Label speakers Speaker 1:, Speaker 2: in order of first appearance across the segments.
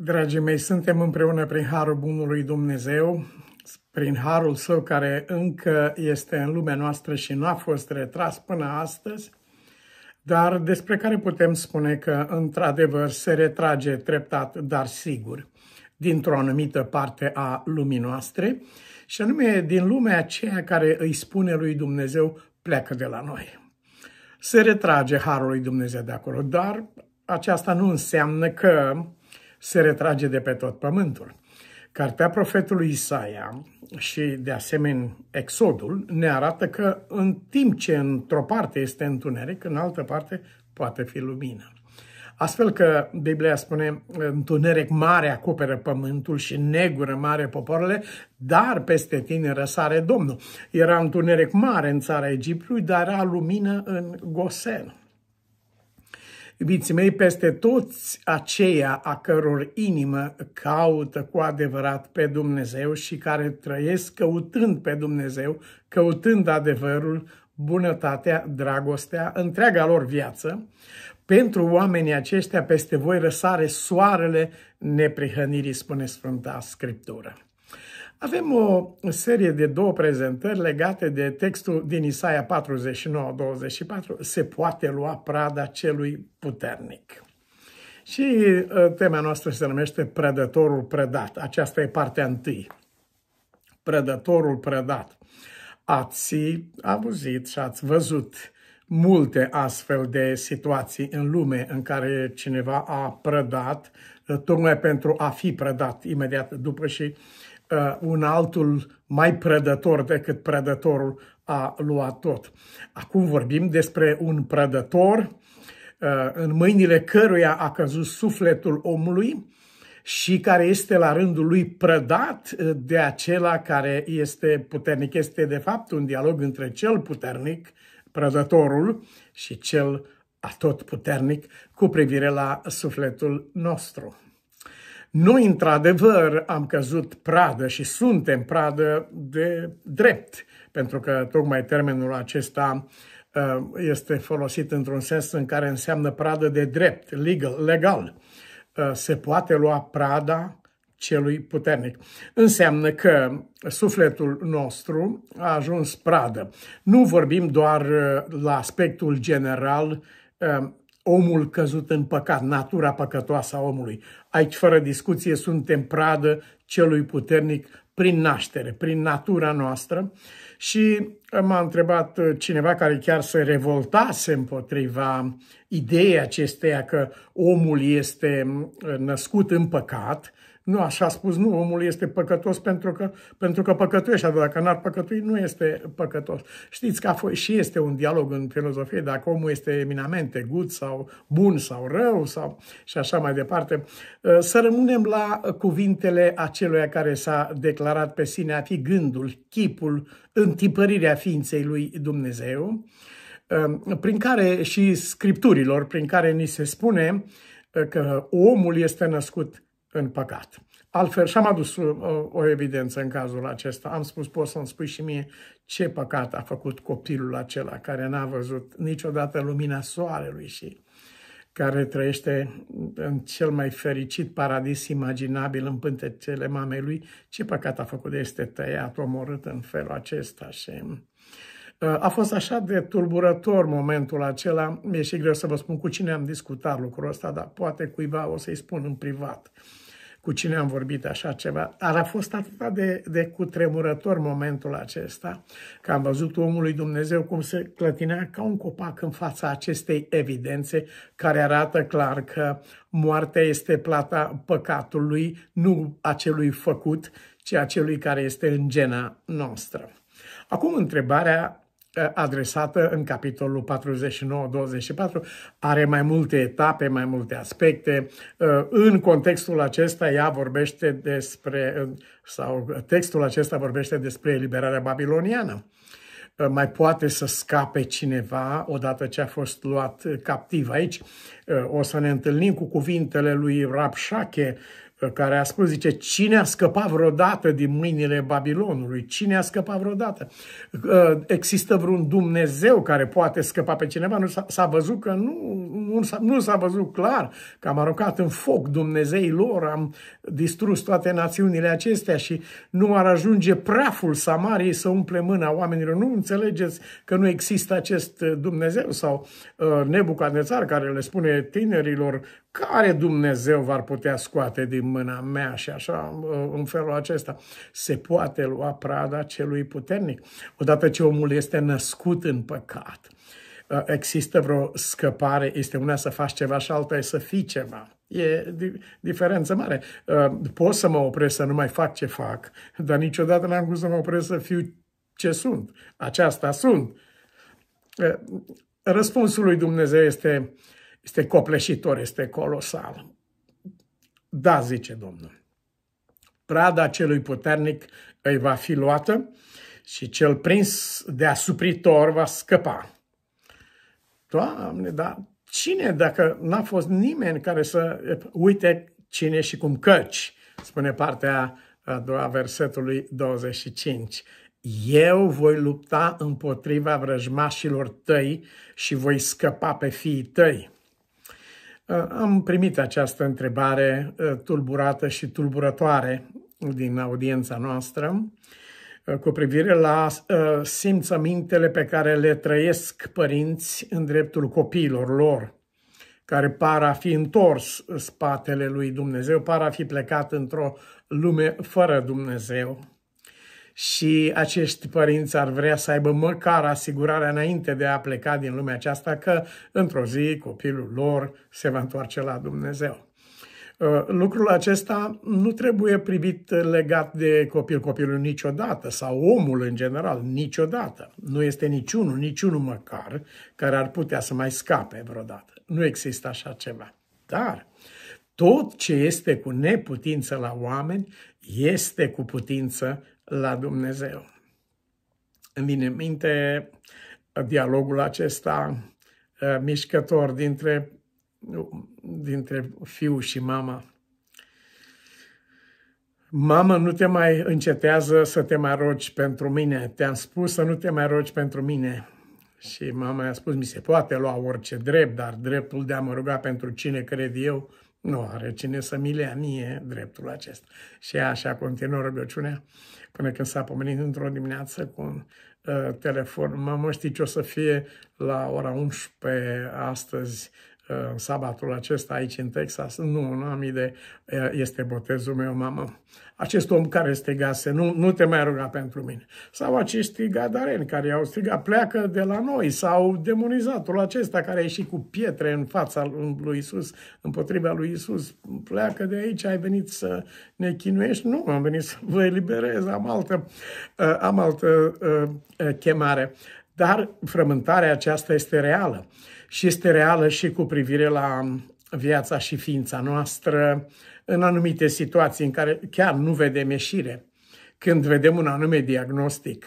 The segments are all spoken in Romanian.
Speaker 1: Dragii mei, suntem împreună prin Harul Bunului Dumnezeu, prin Harul Său care încă este în lumea noastră și nu a fost retras până astăzi, dar despre care putem spune că, într-adevăr, se retrage treptat, dar sigur, dintr-o anumită parte a lumii noastre, și anume din lumea aceea care îi spune lui Dumnezeu, pleacă de la noi. Se retrage Harul lui Dumnezeu de acolo, dar aceasta nu înseamnă că se retrage de pe tot pământul. Cartea profetului Isaia și, de asemenea, Exodul ne arată că în timp ce într-o parte este întuneric, în altă parte poate fi lumină. Astfel că Biblia spune, întuneric mare acoperă pământul și negură mare poporile, dar peste tine răsare Domnul. Era întuneric mare în țara Egiptului, dar era lumină în Gosen. Iubiții mei, peste toți aceia a căror inimă caută cu adevărat pe Dumnezeu și care trăiesc căutând pe Dumnezeu, căutând adevărul, bunătatea, dragostea, întreaga lor viață, pentru oamenii aceștia peste voi răsare soarele neprihănirii, spune Sfânta Scriptură. Avem o serie de două prezentări legate de textul din Isaia 49-24, se poate lua prada celui puternic. Și uh, tema noastră se numește Prădătorul prădat. Aceasta e partea întâi. Prădătorul prădat. Ați auzit și ați văzut multe astfel de situații în lume în care cineva a prădat, uh, tocmai pentru a fi prădat imediat după și uh, Uh, un altul mai prădător decât prădătorul a luat tot. Acum vorbim despre un prădător uh, în mâinile căruia a căzut sufletul omului și care este la rândul lui prădat de acela care este puternic. Este de fapt un dialog între cel puternic, prădătorul, și cel atotputernic cu privire la sufletul nostru. Noi, într-adevăr, am căzut pradă și suntem pradă de drept, pentru că tocmai termenul acesta uh, este folosit într-un sens în care înseamnă pradă de drept, legal, legal. Uh, se poate lua prada celui puternic. Înseamnă că sufletul nostru a ajuns pradă. Nu vorbim doar uh, la aspectul general omul căzut în păcat, natura păcătoasă a omului. Aici, fără discuție, suntem pradă celui puternic prin naștere, prin natura noastră. Și m-a întrebat uh, cineva care chiar se revoltase împotriva ideii acesteia că omul este mm, născut în păcat nu, așa a spus, nu, omul este păcătos pentru că, pentru că păcătuiește, dar adică dacă n-ar păcătui, nu este păcătos. Știți că a fost, și este un dialog în filozofie, dacă omul este eminamente gut sau bun sau rău sau și așa mai departe. Ă, să rămânem la cuvintele aceluia care s-a declarat pe sine a fi gândul, chipul, întipărirea ființei lui Dumnezeu, ă, prin care și scripturilor, prin care ni se spune ă, că omul este născut în păcat. Altfel, și-am adus o, uh, o evidență în cazul acesta. Am spus, poți să-mi spui și mie ce păcat a făcut copilul acela care n-a văzut niciodată lumina soarelui și care trăiește în cel mai fericit paradis imaginabil în pântecele mamei lui, ce păcat a făcut? Este tăiat, omorât în felul acesta și Uh, a fost așa de tulburător momentul acela, mi-e și greu să vă spun cu cine am discutat lucrul ăsta, dar poate cuiva o să-i spun în privat cu cine am vorbit așa ceva. Dar a fost atât de, de cutremurător momentul acesta, că am văzut omului Dumnezeu cum se clătinea ca un copac în fața acestei evidențe care arată clar că moartea este plata păcatului, nu a celui făcut, ci a celui care este în gena noastră. Acum întrebarea adresată în capitolul 49-24 are mai multe etape, mai multe aspecte. În contextul acesta ea vorbește despre, sau textul acesta vorbește despre eliberarea babiloniană. Mai poate să scape cineva odată ce a fost luat captiv aici. O să ne întâlnim cu cuvintele lui Rabshake, care a spus, zice, cine a scăpat vreodată din mâinile Babilonului? Cine a scăpat vreodată? Uh, există vreun Dumnezeu care poate scăpa pe cineva? Nu s-a văzut că nu, nu, nu s-a văzut clar că am aruncat în foc Dumnezeii lor, am distrus toate națiunile acestea și nu ar ajunge praful Samariei să umple mâna oamenilor. Nu înțelegeți că nu există acest uh, Dumnezeu sau uh, Nebucadnețar care le spune tinerilor care Dumnezeu v-ar putea scoate din mâna mea și așa, uh, în felul acesta. Se poate lua prada celui puternic. Odată ce omul este născut în păcat, uh, există vreo scăpare, este una să faci ceva și alta e să fii ceva. E diferență mare. Uh, pot să mă opresc să nu mai fac ce fac, dar niciodată n-am cum să mă opresc să fiu ce sunt. Aceasta sunt. Răspunsul lui Dumnezeu este, este copleșitor, este colosal. Da, zice Domnul, prada celui puternic îi va fi luată și cel prins de asupritor va scăpa. Doamne, dar cine, dacă n-a fost nimeni care să uite cine și cum căci, spune partea a doua versetului 25. Eu voi lupta împotriva vrăjmașilor tăi și voi scăpa pe fiii tăi. Uh, am primit această întrebare uh, tulburată și tulburătoare din audiența noastră uh, cu privire la simțămintele pe care le trăiesc părinți în dreptul copiilor lor, care par a fi întors spatele lui Dumnezeu, par a fi plecat într-o lume fără Dumnezeu și acești părinți ar vrea să aibă măcar asigurarea înainte de a pleca din lumea aceasta că într-o zi copilul lor se va întoarce la Dumnezeu. Uh, lucrul acesta nu trebuie privit legat de copil copilul niciodată sau omul în general niciodată. Nu este niciunul, niciunul măcar care ar putea să mai scape vreodată. Nu există așa ceva. Dar tot ce este cu neputință la oameni este cu putință la Dumnezeu. Îmi vine în minte uh, dialogul acesta uh, mișcător dintre, dintre fiu și mama. Mamă, nu te mai încetează să te mai rogi pentru mine. Te-am spus să nu te mai rogi pentru mine. Și mama i-a spus, mi se poate lua orice drept, dar dreptul de a mă ruga pentru cine cred eu, nu are cine să mi le mie dreptul acesta. Și așa continuă rugăciunea până când s-a pomenit într-o dimineață cu un uh, telefon. Mamă, știi ce o să fie la ora 11 astăzi în sabatul acesta aici în Texas, nu, nu am idee, este botezul meu, mamă. Acest om care strigase, nu, nu te mai ruga pentru mine. Sau acești strigadareni care i-au strigat, pleacă de la noi, sau demonizatul acesta care a ieșit cu pietre în fața lui Isus, împotriva lui Isus, pleacă de aici, ai venit să ne chinuiești? Nu, am venit să vă eliberez, am altă, uh, am altă uh, uh, chemare. Dar frământarea aceasta este reală și este reală și cu privire la viața și ființa noastră în anumite situații în care chiar nu vedem ieșire. Când vedem un anume diagnostic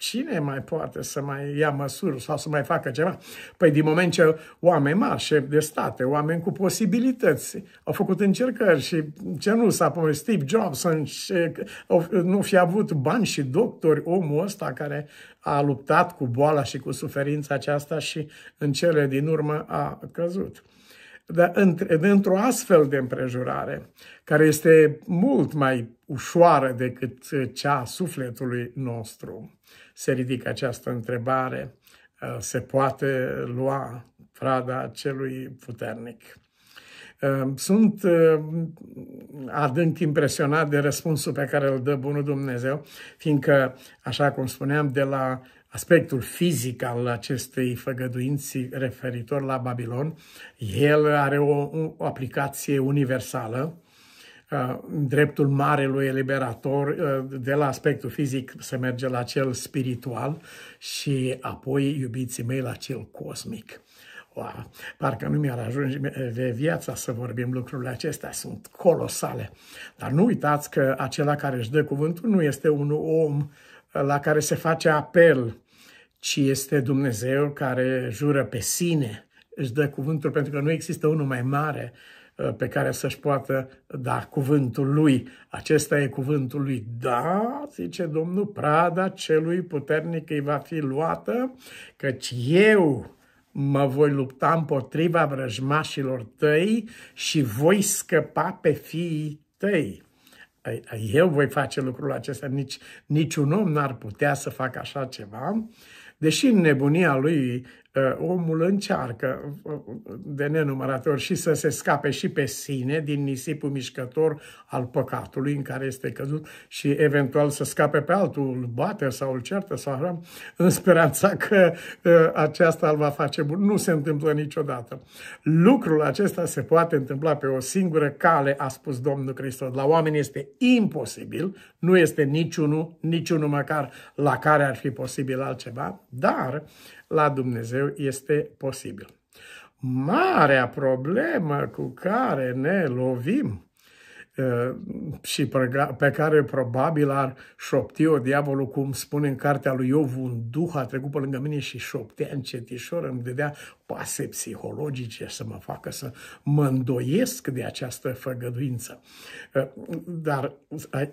Speaker 1: Cine mai poate să mai ia măsuri sau să mai facă ceva? Păi din moment ce oameni mari, șefi de state, oameni cu posibilități, au făcut încercări și ce nu s-a pomenit Steve Jobs, nu fi avut bani și doctori, omul ăsta care a luptat cu boala și cu suferința aceasta și în cele din urmă a căzut dar într-o astfel de împrejurare, care este mult mai ușoară decât uh, cea a sufletului nostru, se ridică această întrebare, uh, se poate lua prada celui puternic. Uh, sunt adânc impresionat de răspunsul pe care îl dă Bunul Dumnezeu, fiindcă, așa cum spuneam, de la aspectul fizic al acestei făgăduinți referitor la Babilon, el are o, o aplicație universală. Uh, dreptul marelui eliberator, uh, de la aspectul fizic se merge la cel spiritual și apoi, iubiții mei, la cel cosmic. Wow. Parcă nu mi-ar ajunge de viața să vorbim lucrurile acestea, sunt colosale. Dar nu uitați că acela care își dă cuvântul nu este un om uh, la care se face apel, ci este Dumnezeu care jură pe sine, își dă cuvântul, pentru că nu există unul mai mare uh, pe care să-și poată da cuvântul lui. Acesta e cuvântul lui. Da, zice Domnul, prada celui puternic îi va fi luată, căci eu mă voi lupta împotriva vrăjmașilor tăi și voi scăpa pe fiii tăi eu voi face lucrul acesta, nici, niciun om n-ar putea să facă așa ceva, deși în nebunia lui Uh, omul încearcă uh, uh, de nenumărate ori și să se scape și pe sine din nisipul mișcător al păcatului în care este căzut și eventual să scape pe altul, îl bate sau îl certă sau așa, în speranța că aceasta îl va face bun. Nu se întâmplă niciodată. Lucrul acesta se poate întâmpla pe o singură cale, a spus Domnul Hristos. La oameni este imposibil, nu este niciunul, niciunul măcar la care ar fi posibil altceva, dar la Dumnezeu este posibil. Marea problemă cu care ne lovim și pe care probabil ar șopti-o diavolul, cum spune în cartea lui Iov, un duh a trecut pe lângă mine și șoptea încetișor, îmi dădea pase psihologice să mă facă să mă îndoiesc de această făgăduință. Dar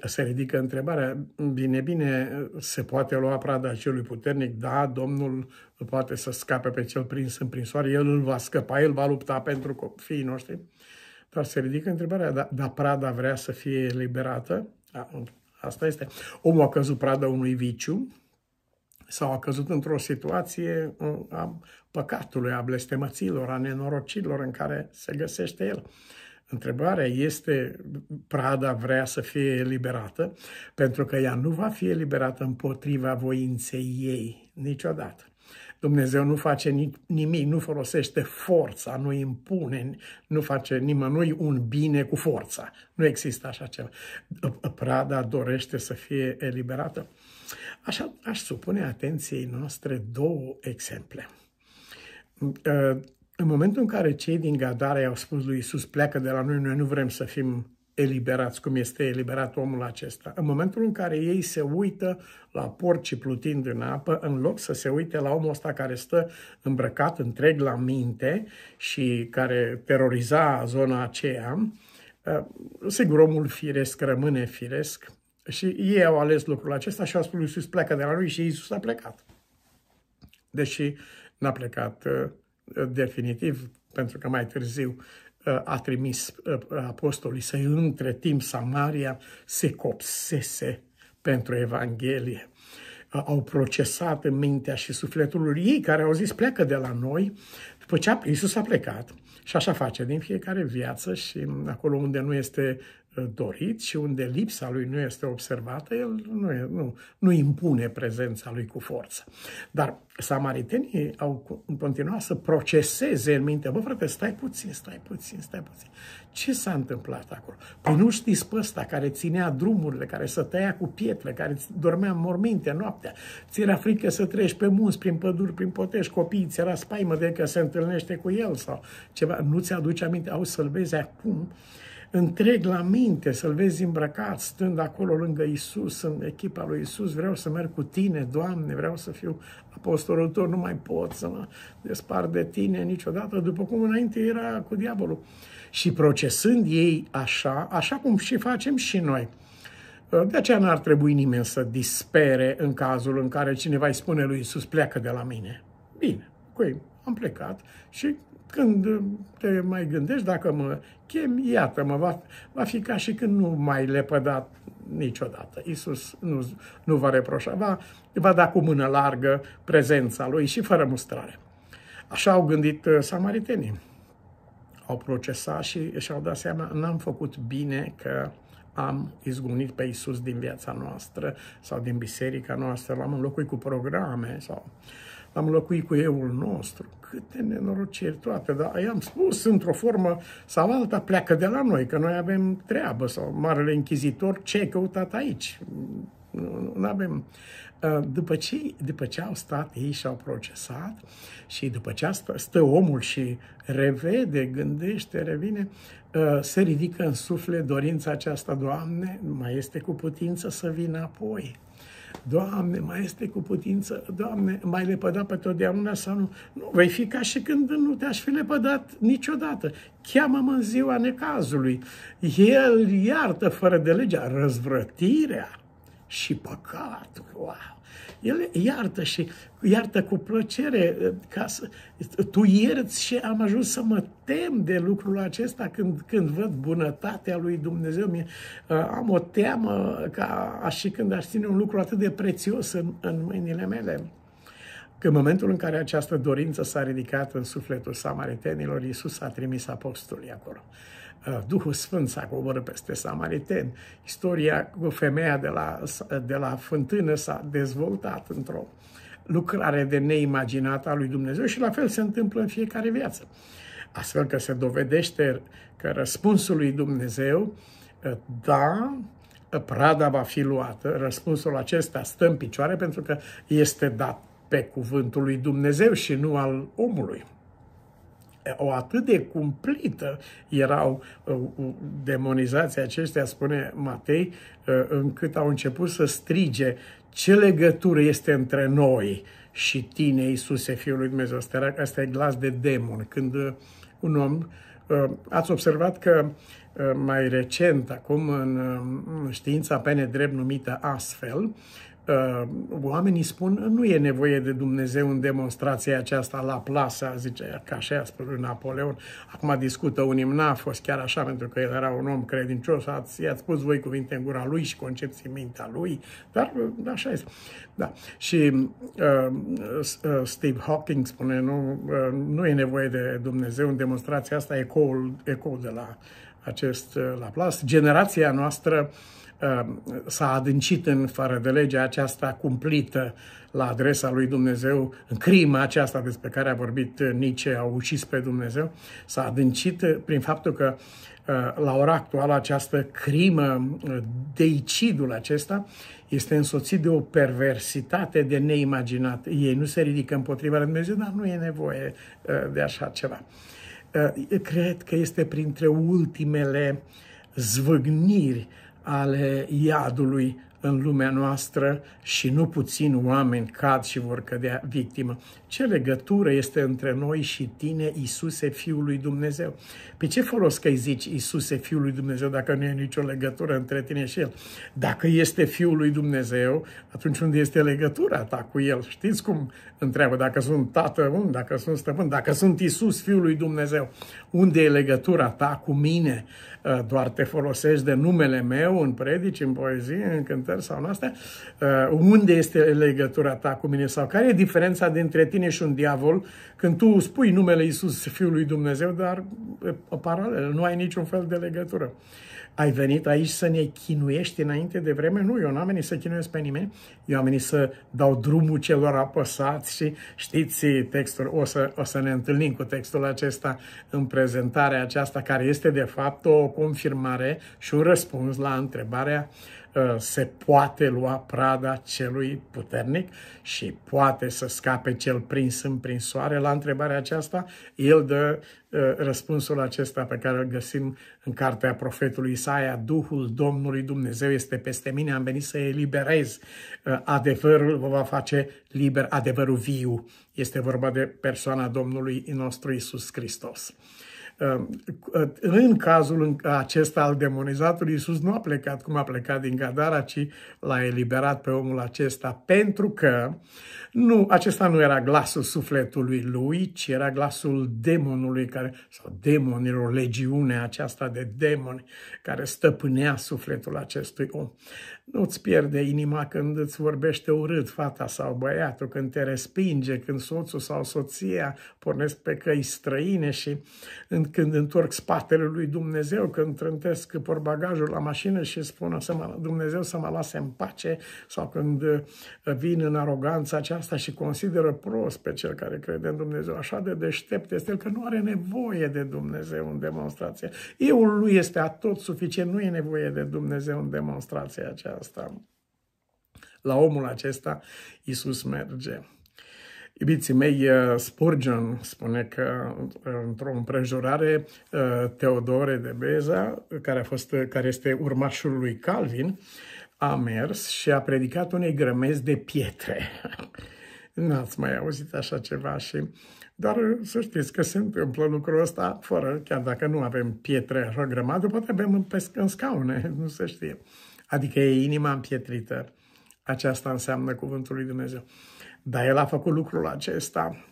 Speaker 1: se ridică întrebarea, bine, bine, se poate lua prada celui puternic? Da, Domnul poate să scape pe cel prins în prinsoare, el îl va scăpa, el va lupta pentru copiii noștri. Dar se ridică întrebarea, da, da Prada vrea să fie eliberată? Da, asta este. Omul a căzut Prada unui viciu sau a căzut într-o situație uh, a păcatului, a blestemăților, a nenorocilor în care se găsește el. Întrebarea este, Prada vrea să fie eliberată, pentru că ea nu va fi eliberată împotriva voinței ei niciodată. Dumnezeu nu face nimic, nu folosește forța, nu impune, nu face nimănui un bine cu forța. Nu există așa ceva. Prada dorește să fie eliberată. Așa aș supune atenției noastre două exemple. În uh, momentul în care cei din Gadara i-au spus lui Isus pleacă de la noi, noi nu vrem să fim eliberați, cum este eliberat omul acesta. În momentul în care ei se uită la porci plutind în apă, în loc să se uite la omul ăsta care stă îmbrăcat întreg la minte și care teroriza zona aceea, eh, sigur omul firesc rămâne firesc și ei au ales lucrul acesta și au spus lui Iisus pleacă de la lui și Iisus a plecat. Deși n-a plecat eh, definitiv, pentru că mai târziu Uh, a trimis uh, apostolii să între timp Samaria se copsese pentru Evanghelie. Uh, au procesat în mintea și sufletul lor ei care au zis pleacă de la noi, după ce Iisus a plecat și așa face din fiecare viață și acolo unde nu este uh, dorit și unde lipsa lui nu este observată, el nu, nu, nu impune prezența lui cu forță. Dar samaritenii au continuat să proceseze în minte, bă frate, stai puțin, stai puțin, stai puțin. Ce s-a întâmplat acolo? Păi nu știți pe ăsta care ținea drumurile, care să tăia cu pietre, care dormea în morminte noaptea, ți era frică să treci pe munți, prin păduri, prin potești, copiii ți era spaimă de că sunt întâlnește cu el sau ceva, nu ți-aduce aminte, au să-l vezi acum, întreg la minte, să-l vezi îmbrăcat, stând acolo lângă Isus, în echipa lui Isus, vreau să merg cu tine, Doamne, vreau să fiu apostolul tău, nu mai pot să mă despart de tine niciodată, după cum înainte era cu diavolul. Și procesând ei așa, așa cum și facem și noi, de aceea n-ar trebui nimeni să dispere în cazul în care cineva îi spune lui Isus pleacă de la mine. Bine, cu ei, am plecat și când te mai gândești, dacă mă chem, iată-mă, va, va fi ca și când nu mai lepădat niciodată. Iisus nu, nu va reproșa, va, va da cu mână largă prezența lui și fără mustrare. Așa au gândit uh, samaritenii. Au procesat și și-au dat seama, n-am făcut bine că am izgunit pe Iisus din viața noastră sau din biserica noastră, l-am înlocuit cu programe sau... Uh, am locuit cu euul nostru. Câte nenorociri toate, dar i-am spus într-o formă sau alta, pleacă de la noi, că noi avem treabă, sau Marele Închizitor, ce ai căutat aici? Nu, avem. Ă, după ce, după ce au stat ei și au procesat și după ce stă, stă omul și revede, gândește, revine, ă, se ridică în suflet dorința aceasta, Doamne, mai este cu putință să vină apoi. Doamne, mai este cu putință, Doamne, mai lepădat pe totdeauna sau nu? Nu, vei fi ca și când nu te-aș fi lepădat niciodată. Cheamă-mă în ziua necazului. El iartă fără de legea răzvrătirea și păcatul. Wow. El iartă și iartă cu plăcere. Ca să, tu ierți și am ajuns să mă tem de lucrul acesta când, când văd bunătatea lui Dumnezeu. Mie, uh, am o teamă ca și când aș ține un lucru atât de prețios în, în mâinile mele. Că în momentul în care această dorință s-a ridicat în sufletul samaritenilor, Iisus a trimis apostolii acolo. Uh, Duhul Sfânt s-a coborât peste samariteni. Istoria cu femeia de la, de la fântână s-a dezvoltat într-o lucrare de neimaginată a lui Dumnezeu și la fel se întâmplă în fiecare viață. Astfel că se dovedește că răspunsul lui Dumnezeu, eh, da, eh, prada va fi luată, răspunsul acesta stă în picioare pentru că este dat pe cuvântul lui Dumnezeu și nu al omului eh, o atât de cumplită erau demonizații aceștia, spune Matei, încât au început să strige ce legătură este între noi și tine, Iisuse, Fiul lui Dumnezeu. Asta e glas de demon. Când un om. Uh, ați observat că uh, mai recent, acum uh, în știința pe nedrept numită astfel, Uh, oamenii spun, nu e nevoie de Dumnezeu în demonstrația aceasta la plasa, zice, ca așa a spus lui Napoleon. Acum discută un imn, a fost chiar așa, pentru că el era un om credincios, ați, i-ați spus voi cuvinte în gura lui și concepții în mintea lui, dar uh, așa este. Da. Și uh, uh, Steve Hawking spune, nu, uh, nu e nevoie de Dumnezeu în demonstrația asta, ecoul, ecoul de la acest uh, Laplace. Generația noastră uh, Um, s-a adâncit în fără de legea aceasta cumplită la adresa lui Dumnezeu, în crima aceasta despre care a vorbit uh, Nice, a ucis pe Dumnezeu, s-a adâncit uh, prin faptul că uh, la ora actuală această crimă, deicidul acesta, este însoțit de o perversitate de neimaginat. Ei nu se ridică împotriva lui Dumnezeu, dar nu e nevoie de așa ceva. Cred că este printre ultimele zvâgniri ale iadului în lumea noastră și nu puțin oameni cad și vor cădea victimă. Ce legătură este între noi și tine, Isuse, Fiul lui Dumnezeu? Pe ce folos că îi zici Isuse, Fiul lui Dumnezeu, dacă nu e nicio legătură între tine și El? Dacă este Fiul lui Dumnezeu, atunci unde este legătura ta cu El? Știți cum întreabă dacă sunt tată, un, dacă sunt stăpân, dacă sunt Isus, Fiul lui Dumnezeu, unde e legătura ta cu mine? Ă, doar te folosești de numele meu în predici, în poezie, în cântări, lucrări sau la astea, uh, unde este legătura ta cu mine sau care e diferența dintre tine și un diavol când tu spui numele Iisus Fiul lui Dumnezeu, dar paralel, nu ai niciun fel de legătură. Ai venit aici să ne chinuiești înainte de vreme? Nu, eu n-am venit să chinuiesc pe nimeni, eu am venit să dau drumul celor apăsați și știți textul, o să, o să ne întâlnim cu textul acesta în prezentarea aceasta, care este de fapt o confirmare și un răspuns la întrebarea Uh, se poate lua prada celui puternic și poate să scape cel prins în prinsoare. La întrebarea aceasta, el dă uh, răspunsul acesta pe care îl găsim în cartea profetului Isaia, Duhul Domnului Dumnezeu este peste mine, am venit să eliberez. Uh, adevărul vă va face liber, adevărul viu. Este vorba de persoana Domnului nostru Isus Hristos. Um, în cazul acesta al demonizatului, Iisus nu a plecat cum a plecat din Gadara, ci l-a eliberat pe omul acesta, pentru că nu, acesta nu era glasul sufletului lui, ci era glasul demonului care, sau demonilor, legiunea aceasta de demoni care stăpânea sufletul acestui om. Nu-ți pierde inima când îți vorbește urât fata sau băiatul, când te respinge, când soțul sau soția pornesc pe căi străine și când întorc spatele lui Dumnezeu, când trântesc porbagajul la mașină și spun să mă, Dumnezeu să mă lase în pace sau când uh, vin în aroganța aceasta și consideră prost pe cel care crede în Dumnezeu. Așa de deștept este el că nu are nevoie de Dumnezeu în demonstrație. Eu lui este atot suficient, nu e nevoie de Dumnezeu în demonstrația aceasta aceasta. la omul acesta, Isus merge. Iubiții mei, eh, Spurgeon spune că eh, într-o împrejurare, eh, Teodore de Beza, care, a fost, care este urmașul lui Calvin, a mers și a predicat unei grămezi de pietre. N-ați mai auzit așa ceva și... Dar să știți că se întâmplă lucrul ăsta fără, chiar dacă nu avem pietre așa grămadă, poate avem în, în scaune, nu se știe. Adică e inima împietrită. Aceasta înseamnă cuvântul lui Dumnezeu. Dar el a făcut lucrul acesta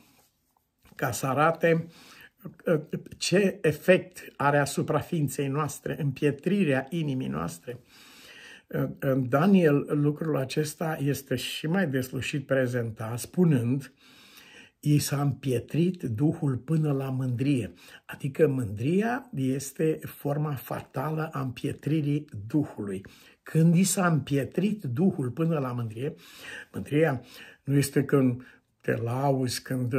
Speaker 1: ca să arate uh, ce efect are asupra ființei noastre, împietrirea inimii noastre. Uh, în Daniel lucrul acesta este și mai deslușit prezentat, spunând i s-a împietrit Duhul până la mândrie. Adică mândria este forma fatală a împietririi Duhului. Când i s-a împietrit Duhul până la mândrie, mândria nu este când te lauzi, când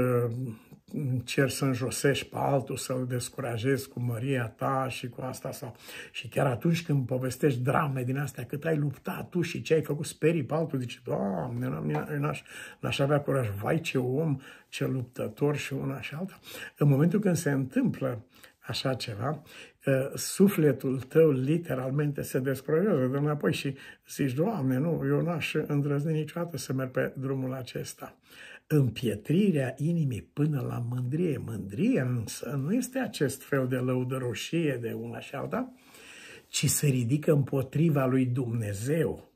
Speaker 1: încerci să înjosești pe altul, să-l descurajezi cu măria ta și cu asta. Sau... Și chiar atunci când povestești drame din astea, cât ai luptat tu și ce ai făcut, sperii pe altul, zici, Doamne, n-aș, n-aș avea curaj, vai ce om, ce luptător și una și alta. În momentul când se întâmplă așa ceva, ă, sufletul tău literalmente se descurajează de înapoi și zici, Doamne, nu, eu n-aș îndrăzni niciodată să merg pe drumul acesta împietrirea inimii până la mândrie. Mândrie însă nu este acest fel de lăudăroșie de una și alta, ci se ridică împotriva lui Dumnezeu.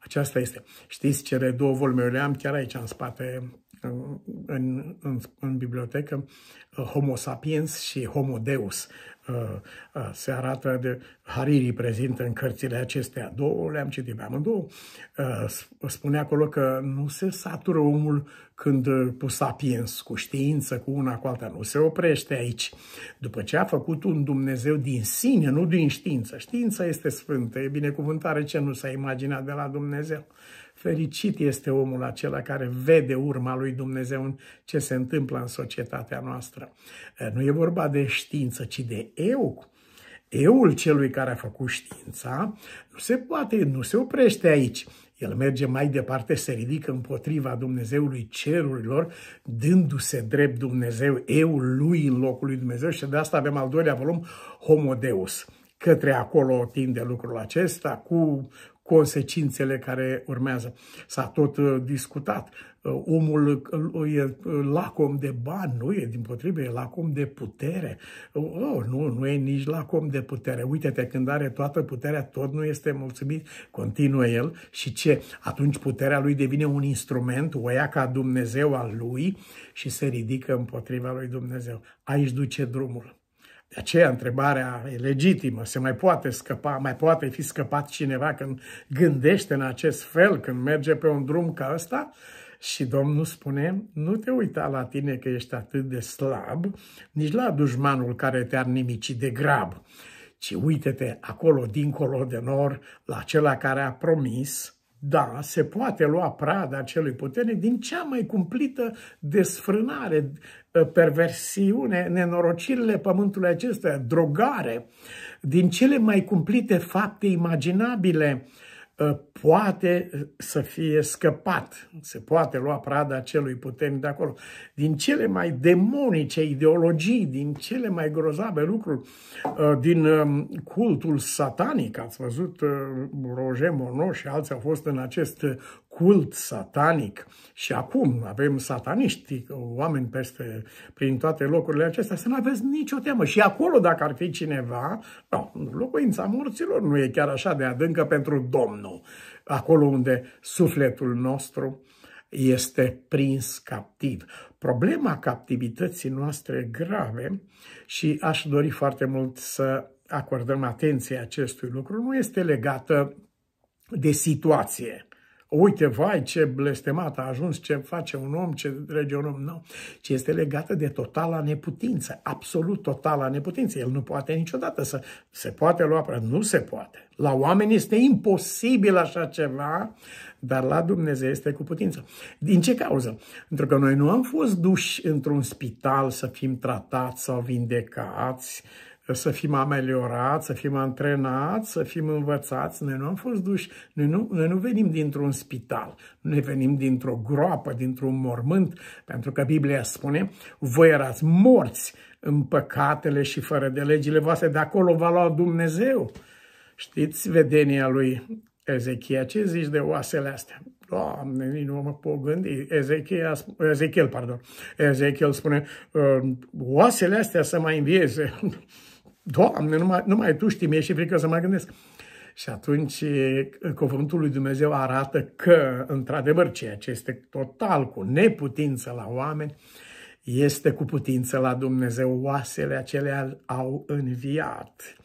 Speaker 1: Aceasta este. Știți cele două volume, eu le am chiar aici în spate, Uh, în, în, în bibliotecă uh, Homo sapiens și Homo deus. Uh, se arată de Hariri prezintă în cărțile acestea două, le-am citit pe amândouă. Spune acolo că nu se satură omul când cu sapiens, cu știință, cu una, cu alta, nu se oprește aici. După ce a făcut un Dumnezeu din sine, nu din știință. Știința este sfântă, e binecuvântare ce nu s-a imaginat de la Dumnezeu. Fericit este omul acela care vede urma lui Dumnezeu în ce se întâmplă în societatea noastră. Nu e vorba de știință, ci de eu. Euul celui care a făcut știința nu se poate, nu se oprește aici. El merge mai departe, se ridică împotriva Dumnezeului cerurilor, dându-se drept Dumnezeu, eu lui în locul lui Dumnezeu și de asta avem al doilea volum, Homodeus. Către acolo tinde lucrul acesta cu consecințele care urmează. S-a tot uh, discutat. Uh, omul uh, e lacom de bani, nu e din potrivă, e lacom de putere. Oh, nu, nu e nici lacom de putere. Uite-te, când are toată puterea, tot nu este mulțumit, continuă el. Și ce? Atunci puterea lui devine un instrument, o ia ca Dumnezeu al lui și se ridică împotriva lui Dumnezeu. Aici duce drumul. De aceea întrebarea e legitimă. Se mai poate scăpa, mai poate fi scăpat cineva când gândește în acest fel, când merge pe un drum ca ăsta? Și Domnul spune, nu te uita la tine că ești atât de slab, nici la dușmanul care te-ar nimici de grab, ci uite-te acolo, dincolo de nor, la acela care a promis da, se poate lua prada celui puternic din cea mai cumplită desfrânare, uh, perversiune, nenorocirile pământului acesta, drogare, din cele mai cumplite fapte imaginabile, uh, Ă, poate să fie scăpat, se poate lua prada celui puternic de acolo. Din cele mai demonice ideologii, din cele mai grozave lucruri, ă, din ă, cultul satanic, ați văzut Roger Monod și alții au fost în acest cult satanic și acum avem sataniști oameni peste, prin toate locurile acestea, să nu aveți nicio temă. Și acolo, dacă ar fi cineva, nu, locuința morților nu e chiar așa de adâncă pentru Domnul. Acolo unde sufletul nostru este prins captiv. Problema captivității noastre grave și aș dori foarte mult să acordăm atenție acestui lucru, nu este legată de situație uite, vai, ce blestemat a ajuns, ce face un om, ce drege un om, nu. Ci este legată de totala neputință, absolut totala neputință. El nu poate niciodată să se poate lua, nu se poate. La oameni este imposibil așa ceva, dar la Dumnezeu este cu putință. Din ce cauză? Pentru că noi nu am fost duși într-un spital să fim tratați sau vindecați, să fim ameliorați, să fim antrenați, să fim învățați. Noi nu am fost duși, noi nu, noi nu venim dintr-un spital, noi venim dintr-o groapă, dintr-un mormânt, pentru că Biblia spune, voi erați morți în păcatele și fără de legile voastre, de acolo va lua Dumnezeu. Știți vedenia lui Ezechia, ce zici de oasele astea? Doamne, nici nu mă pot gândi. Ezechiel, Ezechiel pardon. Ezechiel spune, ă, oasele astea să mai învieze. Doamne, numai, numai Tu știi, mie și frică să mă gândesc. Și atunci cuvântul lui Dumnezeu arată că, într-adevăr, ceea ce este total cu neputință la oameni, este cu putință la Dumnezeu. Oasele acelea au înviat.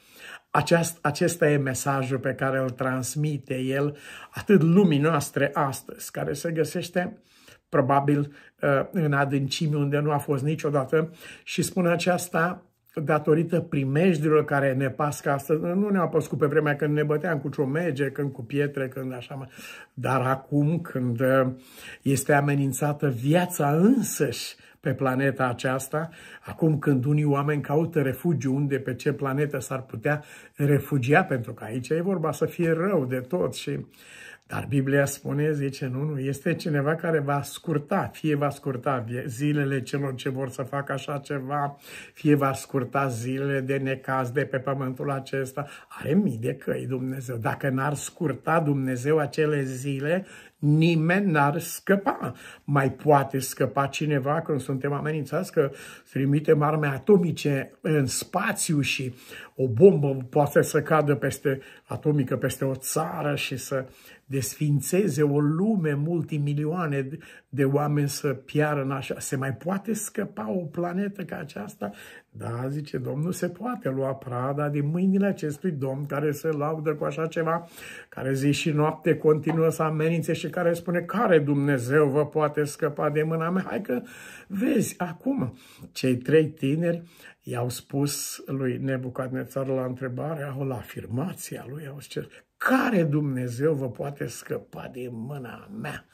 Speaker 1: Aceast, acesta e mesajul pe care îl transmite el atât lumii noastre astăzi, care se găsește probabil uh, în adâncimi unde nu a fost niciodată și spune aceasta datorită primejdilor care ne pasc astăzi, nu ne-au păscut pe vremea când ne băteam cu ciomege, când cu pietre, când așa mai... Dar acum, când eh, este amenințată viața însăși pe planeta aceasta, acum când unii oameni caută refugiu unde, pe ce planetă s-ar putea refugia, pentru că aici e vorba să fie rău de tot și dar Biblia spune, zice, nu, nu, este cineva care va scurta, fie va scurta zilele celor ce vor să facă așa ceva, fie va scurta zilele de necaz de pe pământul acesta. Are mii de căi Dumnezeu. Dacă n-ar scurta Dumnezeu acele zile, nimeni n-ar scăpa. Mai poate scăpa cineva când suntem amenințați că trimitem arme atomice în spațiu și o bombă poate să cadă peste atomică peste o țară și să desfințeze o lume multimilioane de oameni să piară în așa. Se mai poate scăpa o planetă ca aceasta? Da, zice Domnul, se poate lua prada din mâinile acestui Domn care se laudă cu așa ceva, care zi și noapte continuă să amenințe și care spune, care Dumnezeu vă poate scăpa de mâna mea? Hai că vezi, acum, cei trei tineri i-au spus lui Nebucadnețar la întrebare, la afirmația lui, au zis, care Dumnezeu vă poate scăpa de mâna mea?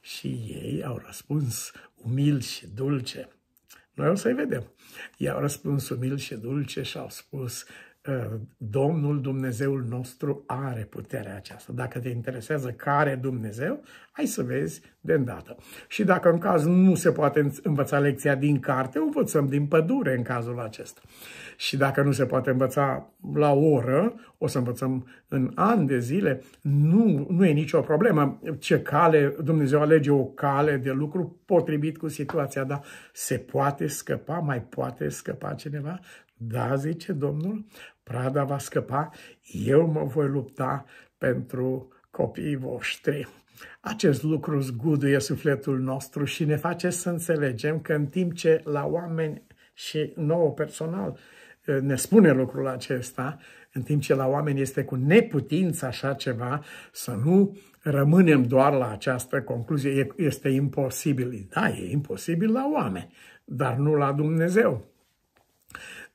Speaker 1: Și ei au răspuns umil și dulce. Noi o să-i vedem. Ei au răspuns umil și dulce și au spus, Eh, Domnul Dumnezeul nostru are puterea aceasta. Dacă te interesează care Dumnezeu, ai să vezi de îndată. Și dacă în caz nu se poate învăța lecția din carte, o învățăm din pădure în cazul acesta. Și dacă nu se poate învăța la oră, o să învățăm în ani de zile, nu, nu e nicio problemă. Ce cale, Dumnezeu alege o cale de lucru potrivit cu situația, dar se poate scăpa, mai poate scăpa cineva? Da, zice Domnul, prada va scăpa, eu mă voi lupta pentru copiii voștri. Acest lucru zguduie sufletul nostru și ne face să înțelegem că în timp ce la oameni și nouă personal eh, ne spune lucrul acesta, în timp ce la oameni este cu neputință așa ceva, să nu rămânem doar la această concluzie. Este imposibil. Da, e imposibil la oameni, dar nu la Dumnezeu.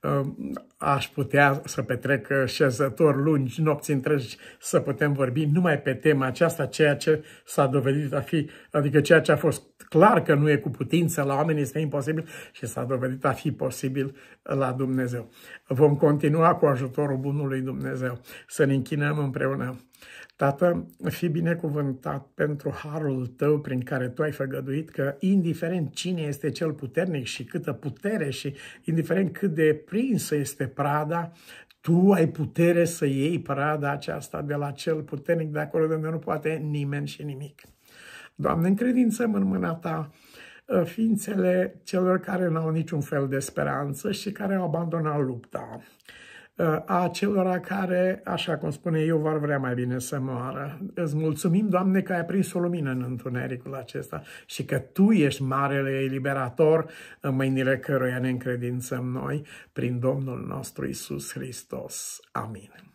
Speaker 1: um, aș putea să petrec șezător lungi, nopți întregi, să putem vorbi numai pe tema aceasta, ceea ce s-a dovedit a fi, adică ceea ce a fost clar că nu e cu putință la oameni, este imposibil și s-a dovedit a fi posibil la Dumnezeu. Vom continua cu ajutorul Bunului Dumnezeu să ne închinăm împreună. Tată, fi binecuvântat pentru harul tău prin care tu ai făgăduit că, indiferent cine este cel puternic și câtă putere și indiferent cât de prinsă este prada, tu ai putere să iei prada aceasta de la cel puternic, de acolo de unde nu poate nimeni și nimic. Doamne, încredințăm în mâna Ta uh, ființele celor care nu au niciun fel de speranță și care au abandonat lupta. Ă, a celora care, așa cum spune eu, vor vrea mai bine să moară. Îți mulțumim, Doamne, că ai prins o lumină în întunericul acesta și că Tu ești marele eliberator în mâinile căruia ne încredințăm noi prin Domnul nostru Isus Hristos. Amin.